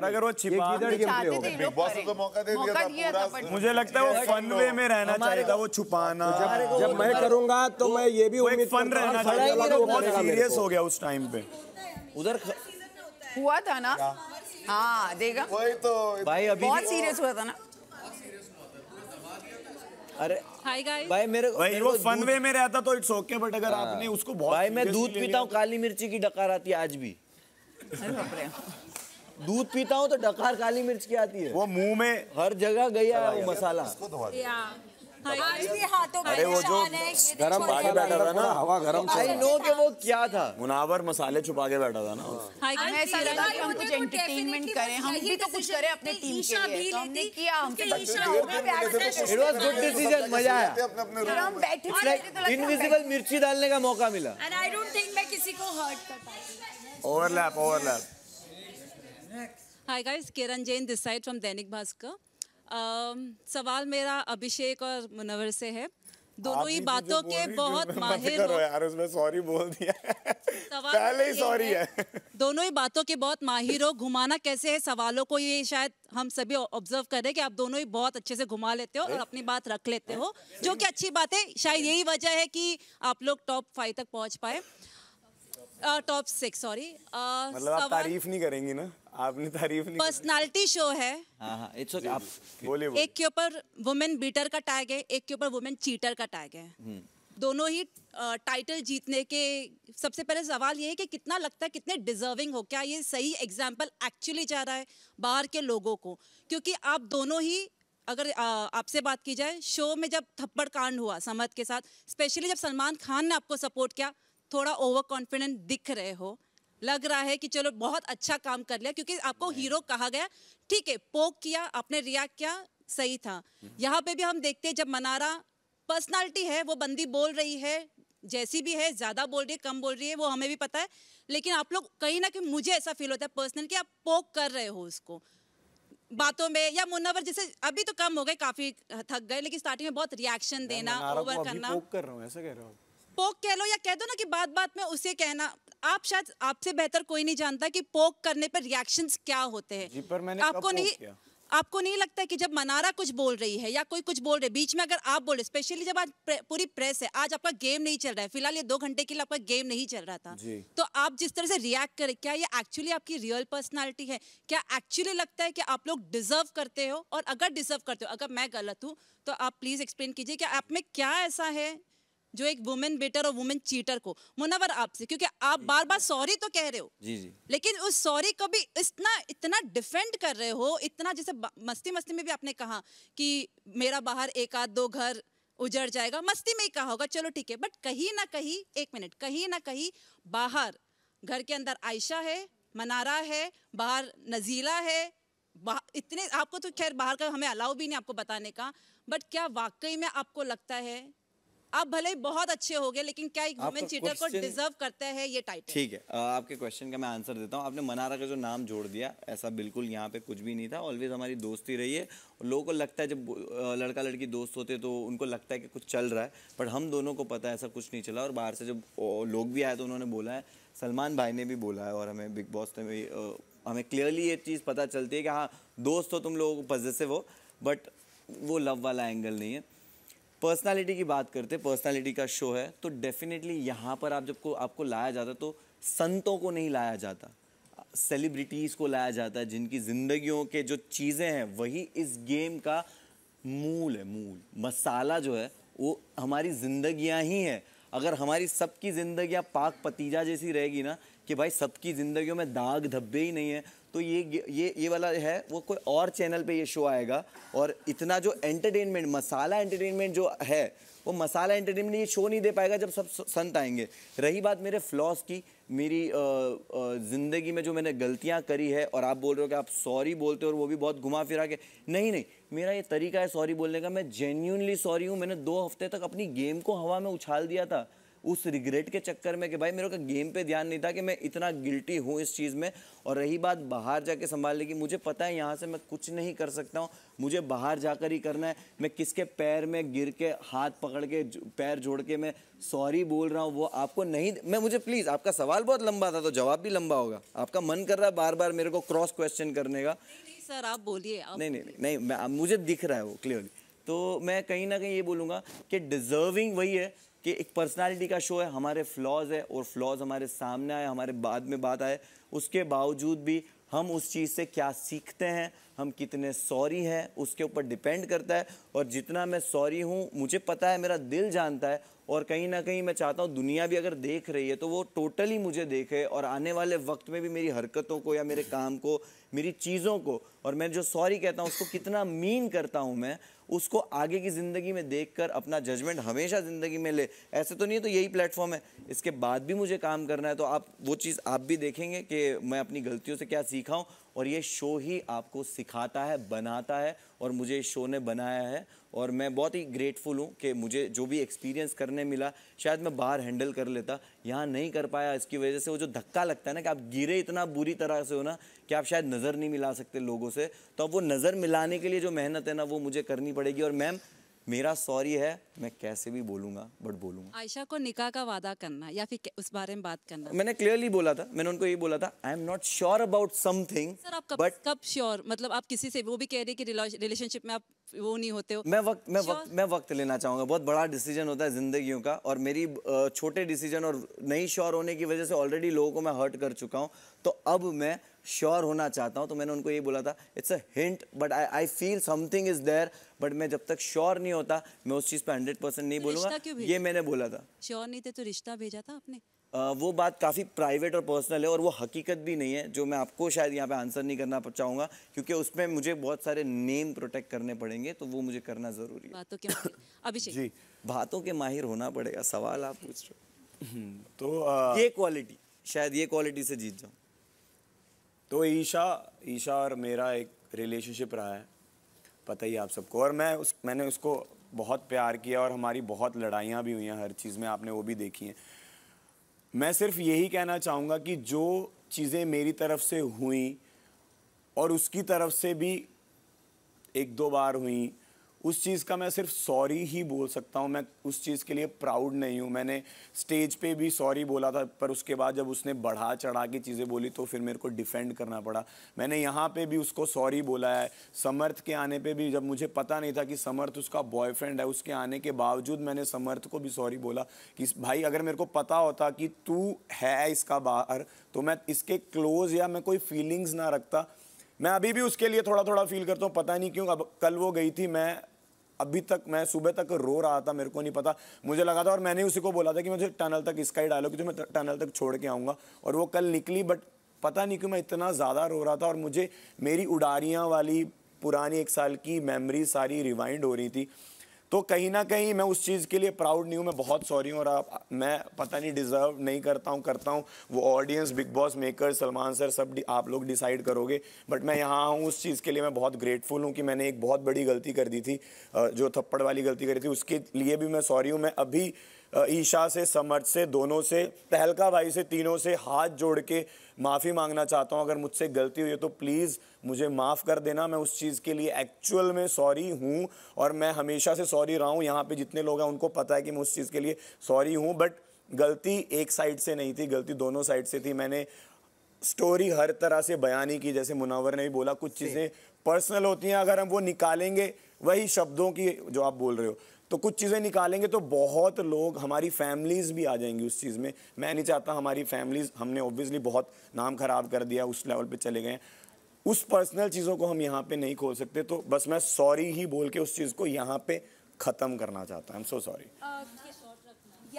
और अगर वो छिपा बिग बॉस ने तो मौका दे दिया था पूरा मुझे लगता है वो फन वे में रहना चाहिए था वो छुपाना जब मैं करूंगा तो मैं ये भी उम्मीद फन रहना चाहिए सीरियस हो गया उस टाइम पे उधर हुआ था ना हाँ देखा वही तो भाई अभी बहुत सीरियस हुआ था ना अरे हाय गाइस भाई मेरे भाई मेरे वो फन वे में रहता तो इट्स ओके बट अगर हाँ। आपने उसको बहुत भाई मैं दूध पीता हूँ तो- काली मिर्ची की डकार आती है आज भी दूध पीता हूँ तो डकार काली मिर्च की आती है वो मुंह में हर जगह गया है वो मसाला हाँ, अरे वो जो गरम पानी बैठा था ना हवा गरम आई नो के वो क्या था मुनावर मसाले छुपा के बैठा था ना ऐसा लगा कि हम कुछ एंटरटेनमेंट करें हम भी तो कुछ करें अपने टीम के लिए इट गुड डिसीजन मजा आया इनविजिबल मिर्ची डालने का मौका मिला overlap overlap Next. Hi guys, Kiran Jain this side from Dainik Bhaskar. Um, सवाल मेरा अभिषेक और मुनवर से है दोनों ही तो बातों के बहुत माहिर हो यार उसमें सॉरी बोल दिया सवाल पहले ही सॉरी है, है। दोनों ही बातों के बहुत माहिर हो घुमाना कैसे है सवालों को ये शायद हम सभी ऑब्जर्व कर रहे हैं कि आप दोनों ही बहुत अच्छे से घुमा लेते हो और अपनी बात रख लेते हो जो कि अच्छी बात है शायद यही वजह है कि आप लोग टॉप फाइव तक पहुंच पाए टॉप सिक्स सॉरी मतलब आप तारीफ नहीं करेंगी ना आपने तारीफ नहीं पर्सनालिटी शो है इट्स हाँ, ओके हाँ, आप बोलिए एक के ऊपर वुमेन बीटर का टैग है एक के ऊपर वुमेन चीटर का टैग है हम्म। दोनों ही टाइटल uh, जीतने के सबसे पहले सवाल ये है कि कितना लगता है कितने डिजर्विंग हो क्या ये सही एग्जाम्पल एक्चुअली जा रहा है बाहर के लोगों को क्योंकि आप दोनों ही अगर uh, आपसे बात की जाए शो में जब थप्पड़ कांड हुआ समद के साथ स्पेशली जब सलमान खान ने आपको सपोर्ट किया थोड़ा ओवर कॉन्फिडेंट दिख रहे हो लग रहा है कि चलो बहुत अच्छा काम कर लिया क्योंकि आपको हीरो कहा गया ठीक है पोक किया आपने रिएक्ट किया सही था mm-hmm. यहाँ पे भी हम देखते हैं जब मनारा पर्सनालिटी है वो बंदी बोल रही है जैसी भी है ज़्यादा बोल रही है कम बोल रही है वो हमें भी पता है लेकिन आप लोग कहीं ना कहीं मुझे ऐसा फील होता है पर्सनल कि आप पोक कर रहे हो उसको बातों में या मुन्नावर जैसे अभी तो कम हो गए काफ़ी थक गए लेकिन स्टार्टिंग में बहुत रिएक्शन देना ओवर करना पोक कर रहा हूँ ऐसा कह रहा हूँ पोक कह लो या कह दो ना कि बात बात में उसे कहना आप शायद आपसे बेहतर कोई नहीं जानता कि पोक करने पर रिएक्शंस क्या होते हैं जी पर मैंने आपको नहीं आपको नहीं लगता कि जब मनारा कुछ बोल रही है या कोई कुछ बोल रहे बीच में अगर आप बोल रहे स्पेशली जब आज प्रे, पूरी प्रेस है आज आपका गेम नहीं चल रहा है फिलहाल ये दो घंटे के लिए आपका गेम नहीं चल रहा था तो आप जिस तरह से रिएक्ट करें क्या ये एक्चुअली आपकी रियल पर्सनैलिटी है क्या एक्चुअली लगता है कि आप लोग डिजर्व करते हो और अगर डिजर्व करते हो अगर मैं गलत हूँ तो आप प्लीज एक्सप्लेन कीजिए कि आप में क्या ऐसा है जो एक वुमेन बेटर और वुमेन चीटर को मुनावर आपसे क्योंकि आप बार बार सॉरी तो कह रहे हो जी जी लेकिन उस सॉरी को भी इतना इतना डिफेंड कर रहे हो इतना जैसे मस्ती मस्ती में भी आपने कहा कि मेरा बाहर एक आध दो घर उजड़ जाएगा मस्ती में ही कहा होगा चलो ठीक है बट कहीं ना कहीं एक मिनट कहीं ना कहीं बाहर घर के अंदर आयशा है मनारा है बाहर नजीला है इतने आपको तो खैर बाहर का हमें अलाउ भी नहीं आपको बताने का बट क्या वाकई में आपको लगता है आप भले बहुत अच्छे हो गए लेकिन क्या एक वुमेन चीटर को डिजर्व करता है ये टाइटल ठीक है आपके क्वेश्चन का मैं आंसर देता हूँ आपने मनारा का जो नाम जोड़ दिया ऐसा बिल्कुल यहाँ पे कुछ भी नहीं था ऑलवेज हमारी दोस्ती रही है लोगों को लगता है जब लड़का लड़की दोस्त होते तो उनको लगता है कि कुछ चल रहा है बट हम दोनों को पता है ऐसा कुछ नहीं चला और बाहर से जब लोग भी आए तो उन्होंने बोला है सलमान भाई ने भी बोला है और हमें बिग बॉस ने भी हमें क्लियरली ये चीज़ पता चलती है कि हाँ दोस्त हो तुम लोगों को पॉजिटिव हो बट वो लव वाला एंगल नहीं है पर्सनालिटी की बात करते पर्सनालिटी का शो है तो डेफिनेटली यहाँ पर आप जब को आपको लाया जाता तो संतों को नहीं लाया जाता सेलिब्रिटीज़ को लाया जाता है जिनकी ज़िंदगियों के जो चीज़ें हैं वही इस गेम का मूल है मूल मसाला जो है वो हमारी जिंदगियां ही हैं अगर हमारी सबकी ज़िंदियाँ पाक पतीजा जैसी रहेगी ना कि भाई सबकी ज़िंदगियों में दाग धब्बे ही नहीं है तो ये ये ये वाला है वो कोई और चैनल पे ये शो आएगा और इतना जो एंटरटेनमेंट मसाला एंटरटेनमेंट जो है वो मसाला एंटरटेनमेंट ये शो नहीं दे पाएगा जब सब संत आएंगे रही बात मेरे फ्लॉस की मेरी ज़िंदगी में जो मैंने गलतियाँ करी है और आप बोल रहे हो कि आप सॉरी बोलते हो और वो भी बहुत घुमा फिरा के नहीं नहीं मेरा ये तरीका है सॉरी बोलने का मैं जेन्यूनली सॉरी हूँ मैंने दो हफ्ते तक अपनी गेम को हवा में उछाल दिया था उस रिग्रेट के चक्कर में कि भाई मेरे को गेम पे ध्यान नहीं था कि मैं इतना गिल्टी हूँ इस चीज़ में और रही बात बाहर जाके संभालने की मुझे पता है यहाँ से मैं कुछ नहीं कर सकता हूँ मुझे बाहर जाकर ही करना है मैं किसके पैर में गिर के हाथ पकड़ के पैर जोड़ के मैं सॉरी बोल रहा हूँ वो आपको नहीं मैं मुझे प्लीज़ आपका सवाल बहुत लंबा था तो जवाब भी लंबा होगा आपका मन कर रहा है बार बार मेरे को क्रॉस क्वेश्चन करने का सर आप बोलिए नहीं नहीं नहीं मैं मुझे दिख रहा है वो क्लियरली तो मैं कहीं ना कहीं ये बोलूँगा कि डिज़र्विंग वही है कि एक पर्सनालिटी का शो है हमारे फ्लॉज है और फ्लॉज हमारे सामने आए हमारे बाद में बात आए उसके बावजूद भी हम उस चीज़ से क्या सीखते हैं हम कितने सॉरी हैं उसके ऊपर डिपेंड करता है और जितना मैं सॉरी हूँ मुझे पता है मेरा दिल जानता है और कहीं ना कहीं मैं चाहता हूँ दुनिया भी अगर देख रही है तो वो टोटली मुझे देखे और आने वाले वक्त में भी मेरी हरकतों को या मेरे काम को मेरी चीज़ों को और मैं जो सॉरी कहता हूँ उसको कितना मीन करता हूँ मैं उसको आगे की ज़िंदगी में देख कर अपना जजमेंट हमेशा ज़िंदगी में ले ऐसे तो नहीं है तो यही प्लेटफॉर्म है इसके बाद भी मुझे काम करना है तो आप वो चीज़ आप भी देखेंगे कि मैं अपनी गलतियों से क्या सीखा हूँ और ये शो ही आपको सिखाता है बनाता है और मुझे इस शो ने बनाया है और मैं बहुत ही ग्रेटफुल हूँ कि मुझे जो भी एक्सपीरियंस करने मिला शायद मैं बाहर हैंडल कर लेता यहाँ नहीं कर पाया इसकी वजह से वो जो धक्का लगता है ना कि आप गिरे इतना बुरी तरह से हो ना कि आप शायद नज़र नहीं मिला सकते लोगों से तो अब वो नज़र मिलाने के लिए जो मेहनत है ना वो मुझे करनी पड़ेगी और मैम मेरा सॉरी है मैं कैसे भी बोलूंगा बट बोलूंगा आयशा को निकाह का वादा करना या फिर उस बारे में बात करना मैंने क्लियरली बोला था मैंने उनको ये बोला था I am not sure about something sir आप कब बट कब श्योर मतलब आप किसी से वो भी कह रहे कि रिलेशनशिप में आप वो नहीं होते हो मैं वक्त मैं वक्त मैं वक्त लेना चाहूंगा बहुत बड़ा डिसीजन होता है जिंदगियों का और मेरी छोटे डिसीजन और नहीं श्योर होने की वजह से ऑलरेडी लोगों को मैं हर्ट कर चुका हूँ तो अब मैं श्योर होना चाहता हूँ तो मैंने उनको ये बोला था it's a hint but I I feel something is there but मैं जब तक श्योर नहीं होता मैं उस चीज़ पे हंड्रेड परसेंट नहीं तो बोलूंगा ये मैंने बोला था श्योर नहीं थे तो रिश्ता भेजा था आपने वो बात काफ़ी प्राइवेट और पर्सनल है और वो हकीकत भी नहीं है जो मैं आपको शायद यहाँ पे आंसर नहीं करना चाहूँगा क्योंकि उसमें मुझे बहुत सारे नेम प्रोटेक्ट करने पड़ेंगे तो वो मुझे करना ज़रूरी है बातों के अभिषेक जी बातों के माहिर होना पड़ेगा सवाल आप पूछ रहे हम्म, तो आ... ये क्वालिटी शायद ये क्वालिटी से जीत जाऊँ तो ईशा ईशा और मेरा एक रिलेशनशिप रहा है पता ही आप सबको और मैं उस मैंने उसको बहुत प्यार किया और हमारी बहुत लड़ाइयाँ भी हुई हैं हर चीज़ में आपने वो भी देखी हैं मैं सिर्फ यही कहना चाहूँगा कि जो चीज़ें मेरी तरफ से हुई और उसकी तरफ से भी एक दो बार हुई उस चीज़ का मैं सिर्फ सॉरी ही बोल सकता हूँ मैं उस चीज़ के लिए प्राउड नहीं हूँ मैंने स्टेज पे भी सॉरी बोला था पर उसके बाद जब उसने बढ़ा चढ़ा के चीज़ें बोली तो फिर मेरे को डिफेंड करना पड़ा मैंने यहाँ पे भी उसको सॉरी बोला है समर्थ के आने पे भी जब मुझे पता नहीं था कि समर्थ उसका बॉयफ्रेंड है उसके आने के बावजूद मैंने समर्थ को भी सॉरी बोला कि भाई अगर मेरे को पता होता कि तू है इसका बाहर तो मैं इसके क्लोज़ या मैं कोई फीलिंग्स ना रखता मैं अभी भी उसके लिए थोड़ा थोड़ा फील करता हूँ पता नहीं क्यों अब कल वो गई थी मैं अभी तक मैं सुबह तक रो रहा था मेरे को नहीं पता मुझे लगा था और मैंने उसी को बोला था कि मुझे टनल तक इसका ही डायलॉग जो मैं टनल तक छोड़ के आऊँगा और वो कल निकली बट पता नहीं क्यों मैं इतना ज़्यादा रो रहा था और मुझे मेरी उडारियाँ वाली पुरानी एक साल की मेमरी सारी रिवाइंड हो रही थी तो कहीं ना कहीं मैं उस चीज़ के लिए प्राउड नहीं हूँ मैं बहुत सॉरी हूँ और आप मैं पता नहीं डिज़र्व नहीं करता हूँ करता हूँ वो audience Bigg Boss maker Salman sir सब आप लोग डिसाइड करोगे बट मैं यहाँ हूँ उस चीज़ के लिए मैं बहुत ग्रेटफुल हूँ कि मैंने एक बहुत बड़ी गलती कर दी थी जो थप्पड़ वाली गलती करी थी उसके लिए भी मैं सॉरी हूँ मैं अभी ईशा से समर्थ से दोनों से तहलका भाई से तीनों से हाथ जोड़ के माफ़ी मांगना चाहता हूँ अगर मुझसे गलती हुई है तो प्लीज़ मुझे माफ़ कर देना मैं उस चीज़ के लिए एक्चुअल में सॉरी हूँ और मैं हमेशा से सॉरी रहा हूँ यहाँ पे जितने लोग हैं उनको पता है कि मैं उस चीज़ के लिए सॉरी हूँ बट गलती एक साइड से नहीं थी गलती दोनों साइड से थी मैंने स्टोरी हर तरह से बयानी की जैसे मुनावर ने भी बोला कुछ चीज़ें पर्सनल होती हैं अगर हम वो निकालेंगे वही शब्दों की जो आप बोल रहे हो तो कुछ चीज़ें निकालेंगे तो बहुत लोग हमारी फैमिलीज़ भी आ जाएंगी उस चीज़ में मैं नहीं चाहता हमारी फैमिलीज़ हमने ऑब्वियसली बहुत नाम ख़राब कर दिया उस लेवल पे चले गए उस पर्सनल चीज़ों को हम यहाँ पे नहीं खोल सकते तो बस मैं सॉरी ही बोल के उस चीज़ को यहाँ पे ख़त्म करना चाहता हूँ I am so sorry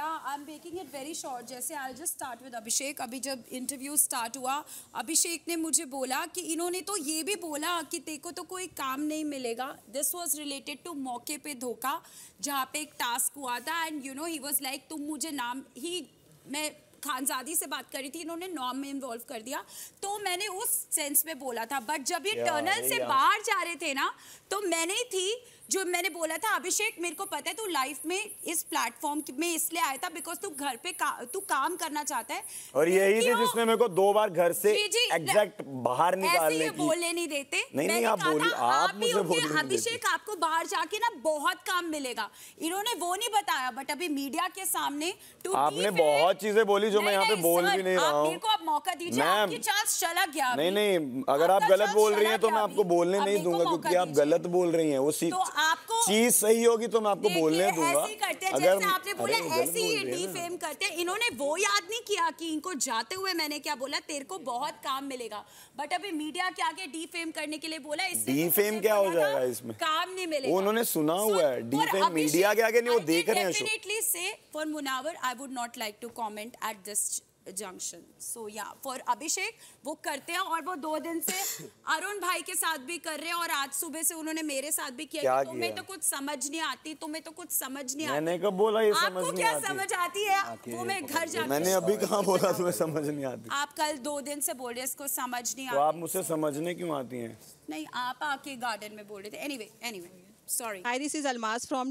yeah I am making it very short जैसे I just start with Abhishek अभी जब इंटरव्यू स्टार्ट हुआ अभिषेक ने मुझे बोला कि इन्होंने तो ये भी बोला कि देखो तो कोई काम नहीं मिलेगा दिस वॉज रिलेटेड टू मौके पे धोखा जहाँ पे एक टास्क हुआ था and you know he was like तुम मुझे नाम ही मैं खानजादी से बात करी थी इन्होंने नॉम में इन्वॉल्व कर दिया तो मैंने उस सेंस में बोला था बट जब ये टर्नल से बाहर जा रहे थे ना तो मैंने थी जो मैंने बोला था अभिषेक मेरे को पता है तू लाइफ में इस प्लेटफॉर्म में इसलिए आया था बिकॉज तू घर पे का, तू काम करना चाहता है और यही थी जिसने मेरे को दो बार घर से एग्जैक्ट बाहर निकालने की बोले नहीं देते नहीं नहीं आप बोली आप मुझे बोल अभिषेक आपको बाहर जाके ना बहुत काम मिलेगा इन्होंने वो नहीं बताया बट अभी मीडिया के सामने आपने बहुत चीजें बोली जो मैं यहाँ पे बोल भी नहीं रहा हूँ आप मौका दीजिए आपकी चांस चला गया नहीं नहीं अगर आप गलत बोल रही हैं तो मैं आपको बोलने नहीं दूंगा क्योंकि आप गलत बोल रही हैं वो सीख तो आपको चीज सही होगी तो मैं आपको बोलने दूंगा करते अगर आपने बोला ऐसे ही डिफेम करते हैं इन्होंने वो याद नहीं किया कि इनको जाते हुए मैंने क्या बोला तेरे को बहुत काम मिलेगा बट अभी मीडिया के आगे डिफेम करने के लिए बोला डिफेम तो क्या हो जाएगा इसमें काम नहीं मिलेगा उन्होंने सुना हुआ है डिफेम मीडिया के आगे नहीं वो देख रहे हैं डेफिनेटली से for Munawar I would not like to comment at this junction so yeah for अभिषेक वो करते हैं और वो दो दिन से अरुण भाई के साथ भी कर रहे हैं और आज सुबह से उन्होंने मेरे साथ भी किया, किया? तुम्हें तो कुछ समझ नहीं आती तुम्हें तो कुछ समझ नहीं आती मैंने कब बोला ये समझ नहीं क्या समझ आती है वो मैं घर जाती मैंने अभी कहा बोला तुम्हें समझ नहीं आती आप कल दो दिन से बोल रहे इसको समझ नहीं तो आती आप मुझसे समझने क्यों आती है नहीं आप आके गार्डन में बोल रहे थे anyway anyway sorry this is Almas from